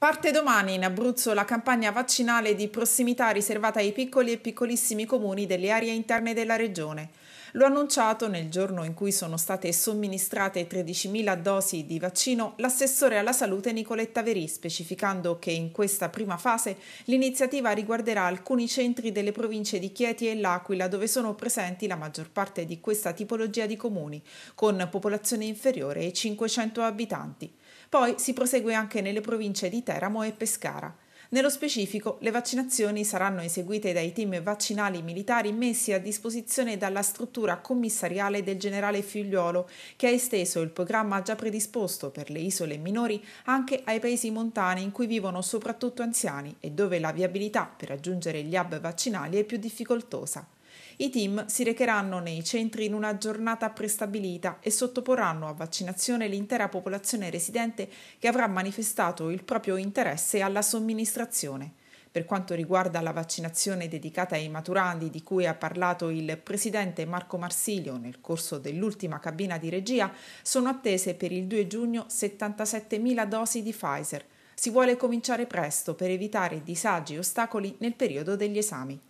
Parte domani in Abruzzo la campagna vaccinale di prossimità riservata ai piccoli e piccolissimi comuni delle aree interne della regione. Lo ha annunciato nel giorno in cui sono state somministrate 13.000 dosi di vaccino l'assessore alla salute Nicoletta Verì, specificando che in questa prima fase l'iniziativa riguarderà alcuni centri delle province di Chieti e L'Aquila dove sono presenti la maggior parte di questa tipologia di comuni, con popolazione inferiore ai 500 abitanti. Poi si prosegue anche nelle province di Teramo e Pescara. Nello specifico, le vaccinazioni saranno eseguite dai team vaccinali militari messi a disposizione dalla struttura commissariale del generale Figliuolo, che ha esteso il programma già predisposto per le isole minori anche ai paesi montani in cui vivono soprattutto anziani e dove la viabilità per raggiungere gli hub vaccinali è più difficoltosa. I team si recheranno nei centri in una giornata prestabilita e sottoporranno a vaccinazione l'intera popolazione residente che avrà manifestato il proprio interesse alla somministrazione. Per quanto riguarda la vaccinazione dedicata ai maturandi di cui ha parlato il presidente Marco Marsilio nel corso dell'ultima cabina di regia, sono attese per il 2 giugno 77.000 dosi di Pfizer. Si vuole cominciare presto per evitare disagi e ostacoli nel periodo degli esami.